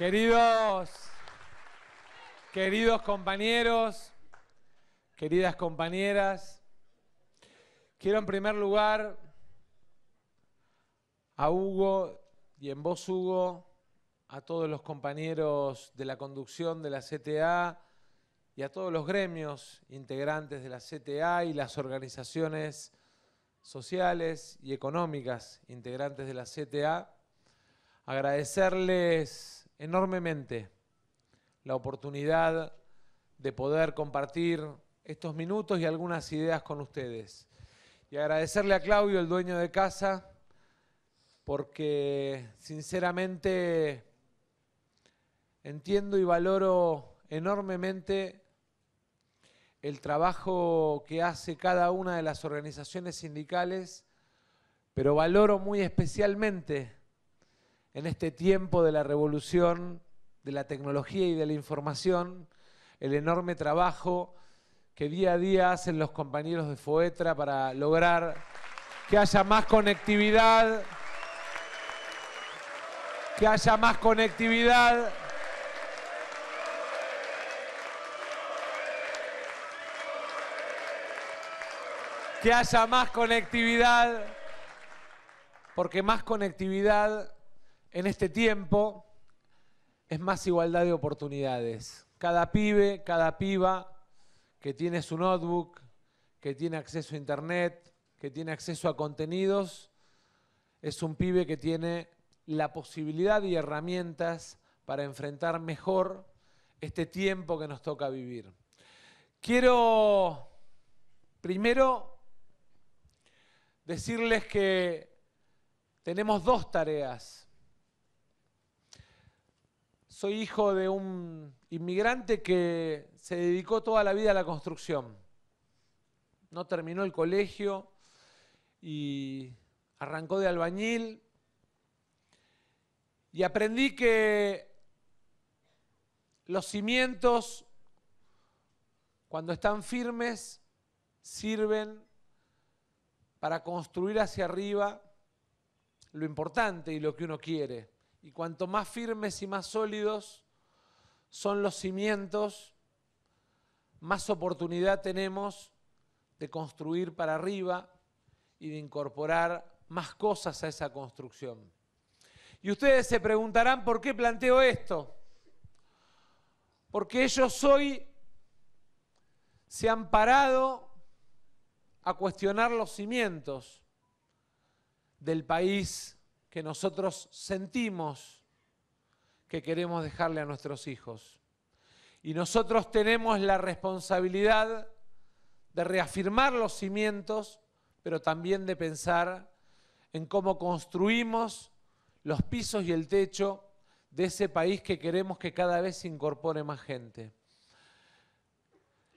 Queridos, queridos compañeros, queridas compañeras, quiero en primer lugar a Hugo y en voz Hugo, a todos los compañeros de la conducción de la CTA y a todos los gremios integrantes de la CTA y las organizaciones sociales y económicas integrantes de la CTA, agradecerles enormemente la oportunidad de poder compartir estos minutos y algunas ideas con ustedes. Y agradecerle a Claudio, el dueño de casa, porque sinceramente entiendo y valoro enormemente el trabajo que hace cada una de las organizaciones sindicales, pero valoro muy especialmente en este tiempo de la revolución, de la tecnología y de la información, el enorme trabajo que día a día hacen los compañeros de Foetra para lograr que haya más conectividad, que haya más conectividad. Que haya más conectividad, porque más conectividad en este tiempo es más igualdad de oportunidades. Cada pibe, cada piba que tiene su notebook, que tiene acceso a internet, que tiene acceso a contenidos, es un pibe que tiene la posibilidad y herramientas para enfrentar mejor este tiempo que nos toca vivir. Quiero primero decirles que tenemos dos tareas soy hijo de un inmigrante que se dedicó toda la vida a la construcción. No terminó el colegio y arrancó de albañil. Y aprendí que los cimientos, cuando están firmes, sirven para construir hacia arriba lo importante y lo que uno quiere. Y cuanto más firmes y más sólidos son los cimientos, más oportunidad tenemos de construir para arriba y de incorporar más cosas a esa construcción. Y ustedes se preguntarán por qué planteo esto. Porque ellos hoy se han parado a cuestionar los cimientos del país, que nosotros sentimos que queremos dejarle a nuestros hijos. Y nosotros tenemos la responsabilidad de reafirmar los cimientos, pero también de pensar en cómo construimos los pisos y el techo de ese país que queremos que cada vez se incorpore más gente.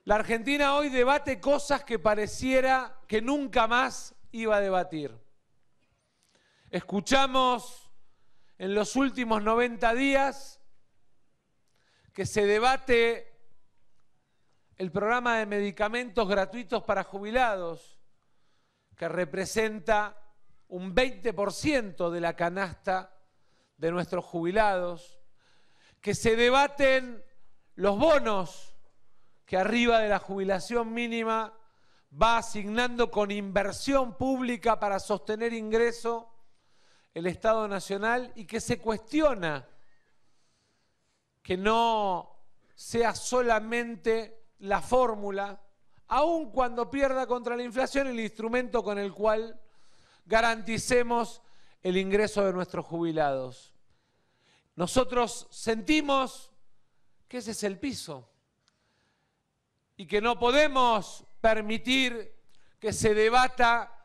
La Argentina hoy debate cosas que pareciera que nunca más iba a debatir. Escuchamos en los últimos 90 días que se debate el programa de medicamentos gratuitos para jubilados, que representa un 20% de la canasta de nuestros jubilados, que se debaten los bonos que arriba de la jubilación mínima va asignando con inversión pública para sostener ingreso el Estado Nacional y que se cuestiona que no sea solamente la fórmula, aun cuando pierda contra la inflación, el instrumento con el cual garanticemos el ingreso de nuestros jubilados. Nosotros sentimos que ese es el piso y que no podemos permitir que se debata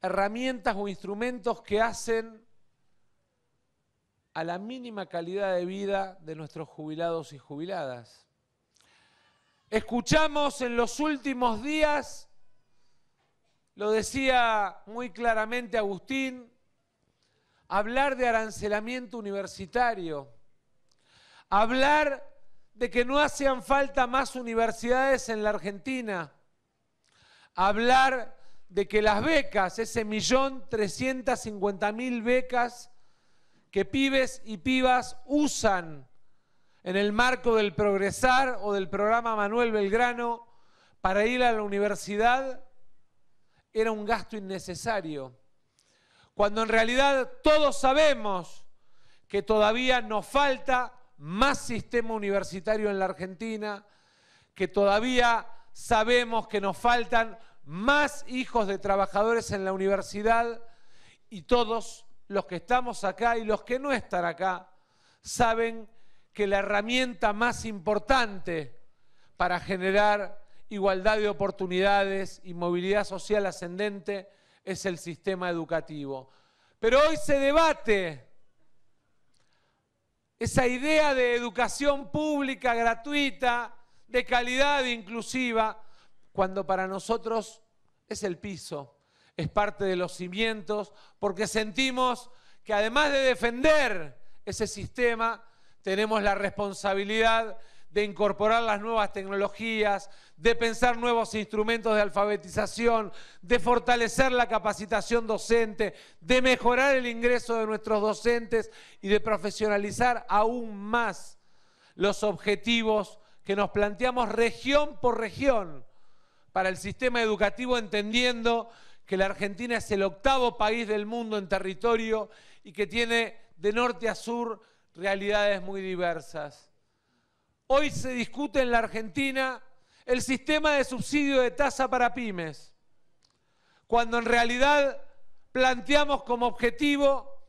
herramientas o instrumentos que hacen a la mínima calidad de vida de nuestros jubilados y jubiladas. Escuchamos en los últimos días, lo decía muy claramente Agustín, hablar de arancelamiento universitario, hablar de que no hacían falta más universidades en la Argentina, hablar de que las becas, ese millón trescientos cincuenta mil becas que pibes y pibas usan en el marco del Progresar o del programa Manuel Belgrano para ir a la universidad, era un gasto innecesario. Cuando en realidad todos sabemos que todavía nos falta más sistema universitario en la Argentina, que todavía sabemos que nos faltan más hijos de trabajadores en la universidad y todos los que estamos acá y los que no están acá saben que la herramienta más importante para generar igualdad de oportunidades y movilidad social ascendente es el sistema educativo. Pero hoy se debate esa idea de educación pública gratuita, de calidad inclusiva, cuando para nosotros es el piso, es parte de los cimientos, porque sentimos que además de defender ese sistema, tenemos la responsabilidad de incorporar las nuevas tecnologías, de pensar nuevos instrumentos de alfabetización, de fortalecer la capacitación docente, de mejorar el ingreso de nuestros docentes y de profesionalizar aún más los objetivos que nos planteamos región por región para el sistema educativo entendiendo que la Argentina es el octavo país del mundo en territorio y que tiene de norte a sur realidades muy diversas. Hoy se discute en la Argentina el sistema de subsidio de tasa para pymes, cuando en realidad planteamos como objetivo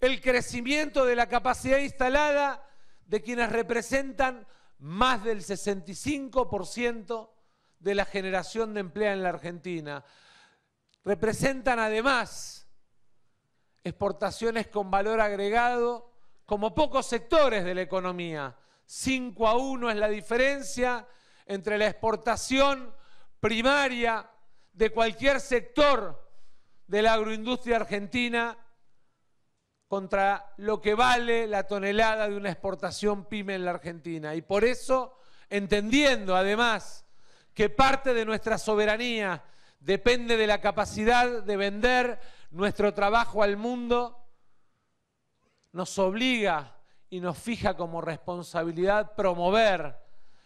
el crecimiento de la capacidad instalada de quienes representan más del 65% de la generación de empleo en la Argentina. Representan además exportaciones con valor agregado como pocos sectores de la economía. 5 a 1 es la diferencia entre la exportación primaria de cualquier sector de la agroindustria argentina contra lo que vale la tonelada de una exportación pyme en la Argentina. Y por eso, entendiendo además que parte de nuestra soberanía depende de la capacidad de vender nuestro trabajo al mundo, nos obliga y nos fija como responsabilidad promover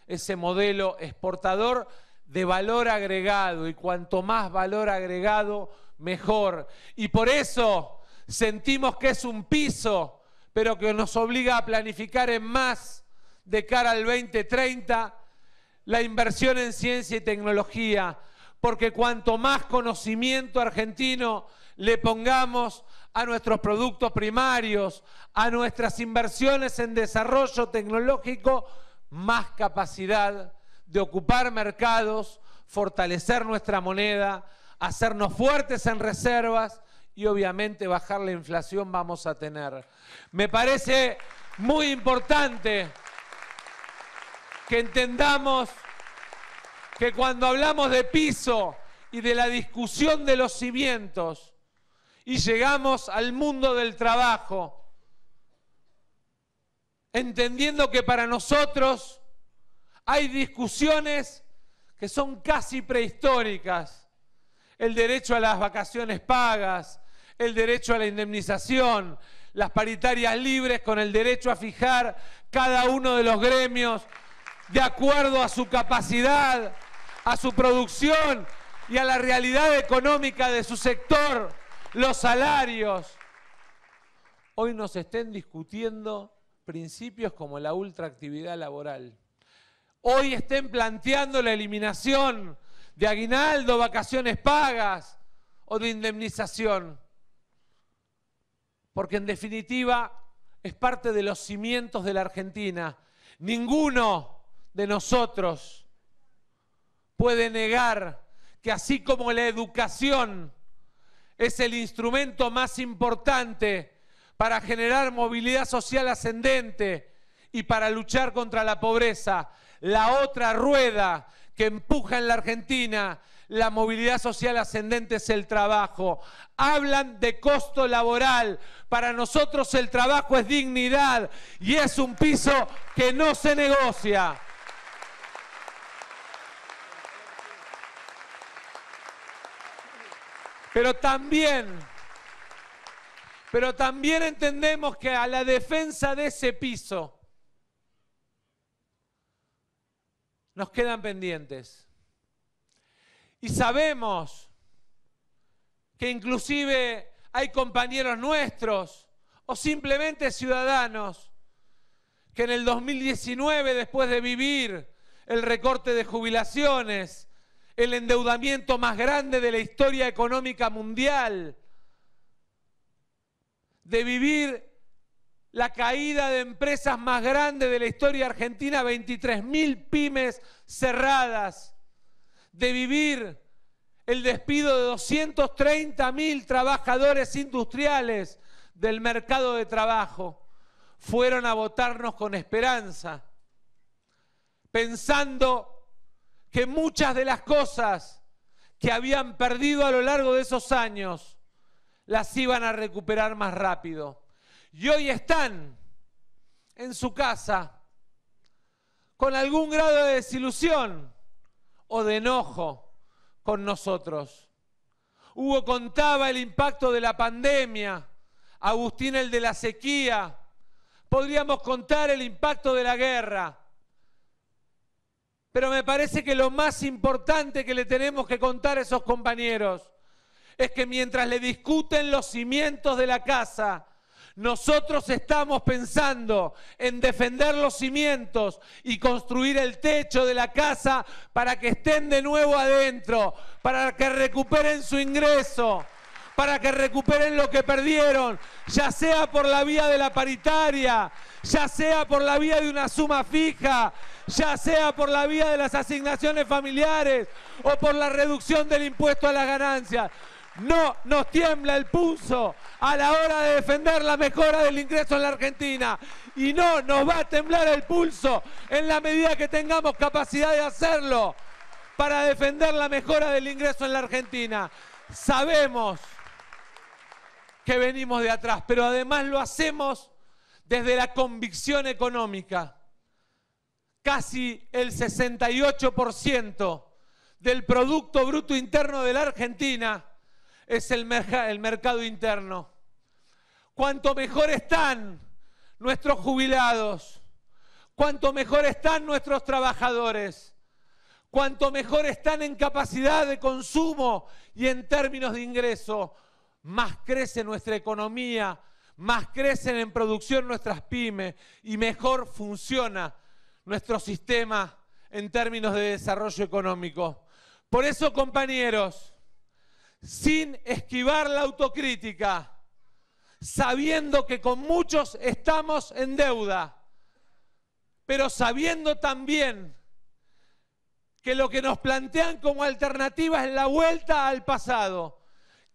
ese modelo exportador de valor agregado y cuanto más valor agregado, mejor. Y por eso sentimos que es un piso, pero que nos obliga a planificar en más de cara al 2030 la inversión en ciencia y tecnología, porque cuanto más conocimiento argentino le pongamos a nuestros productos primarios, a nuestras inversiones en desarrollo tecnológico, más capacidad de ocupar mercados, fortalecer nuestra moneda, hacernos fuertes en reservas y obviamente bajar la inflación vamos a tener. Me parece muy importante que entendamos que cuando hablamos de piso y de la discusión de los cimientos y llegamos al mundo del trabajo, entendiendo que para nosotros hay discusiones que son casi prehistóricas, el derecho a las vacaciones pagas, el derecho a la indemnización, las paritarias libres con el derecho a fijar cada uno de los gremios de acuerdo a su capacidad, a su producción y a la realidad económica de su sector, los salarios. Hoy nos estén discutiendo principios como la ultraactividad laboral. Hoy estén planteando la eliminación de aguinaldo, vacaciones pagas o de indemnización. Porque en definitiva es parte de los cimientos de la Argentina. Ninguno de nosotros puede negar que así como la educación es el instrumento más importante para generar movilidad social ascendente y para luchar contra la pobreza, la otra rueda que empuja en la Argentina la movilidad social ascendente es el trabajo. Hablan de costo laboral. Para nosotros el trabajo es dignidad y es un piso que no se negocia. Pero también, pero también entendemos que a la defensa de ese piso nos quedan pendientes. Y sabemos que inclusive hay compañeros nuestros o simplemente ciudadanos que en el 2019, después de vivir el recorte de jubilaciones, el endeudamiento más grande de la historia económica mundial, de vivir la caída de empresas más grandes de la historia argentina, 23.000 pymes cerradas, de vivir el despido de 230.000 trabajadores industriales del mercado de trabajo. Fueron a votarnos con esperanza, pensando que muchas de las cosas que habían perdido a lo largo de esos años las iban a recuperar más rápido. Y hoy están en su casa con algún grado de desilusión o de enojo con nosotros. Hugo contaba el impacto de la pandemia, Agustín el de la sequía, podríamos contar el impacto de la guerra. Pero me parece que lo más importante que le tenemos que contar a esos compañeros es que mientras le discuten los cimientos de la casa, nosotros estamos pensando en defender los cimientos y construir el techo de la casa para que estén de nuevo adentro, para que recuperen su ingreso, para que recuperen lo que perdieron, ya sea por la vía de la paritaria, ya sea por la vía de una suma fija, ya sea por la vía de las asignaciones familiares o por la reducción del impuesto a las ganancias. No nos tiembla el pulso a la hora de defender la mejora del ingreso en la Argentina. Y no nos va a temblar el pulso en la medida que tengamos capacidad de hacerlo para defender la mejora del ingreso en la Argentina. Sabemos que venimos de atrás, pero además lo hacemos desde la convicción económica. Casi el 68% del Producto Bruto Interno de la Argentina es el, el mercado interno. Cuanto mejor están nuestros jubilados, cuanto mejor están nuestros trabajadores, cuanto mejor están en capacidad de consumo y en términos de ingreso, más crece nuestra economía, más crecen en producción nuestras pymes y mejor funciona nuestro sistema en términos de desarrollo económico. Por eso, compañeros, sin esquivar la autocrítica, sabiendo que con muchos estamos en deuda, pero sabiendo también que lo que nos plantean como alternativa es la vuelta al pasado,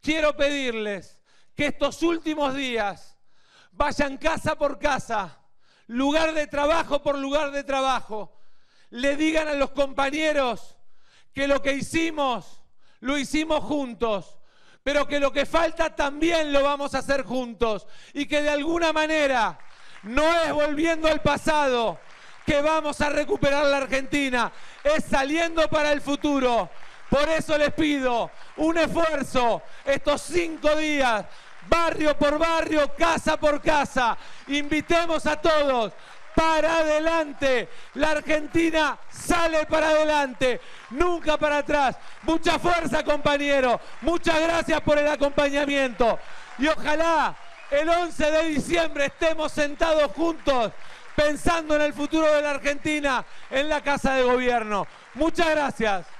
quiero pedirles que estos últimos días vayan casa por casa, lugar de trabajo por lugar de trabajo, le digan a los compañeros que lo que hicimos, lo hicimos juntos, pero que lo que falta también lo vamos a hacer juntos y que de alguna manera no es volviendo al pasado que vamos a recuperar la Argentina, es saliendo para el futuro. Por eso les pido un esfuerzo estos cinco días, barrio por barrio, casa por casa. Invitemos a todos para adelante. La Argentina sale para adelante, nunca para atrás. Mucha fuerza, compañero. Muchas gracias por el acompañamiento. Y ojalá el 11 de diciembre estemos sentados juntos pensando en el futuro de la Argentina en la Casa de Gobierno. Muchas gracias.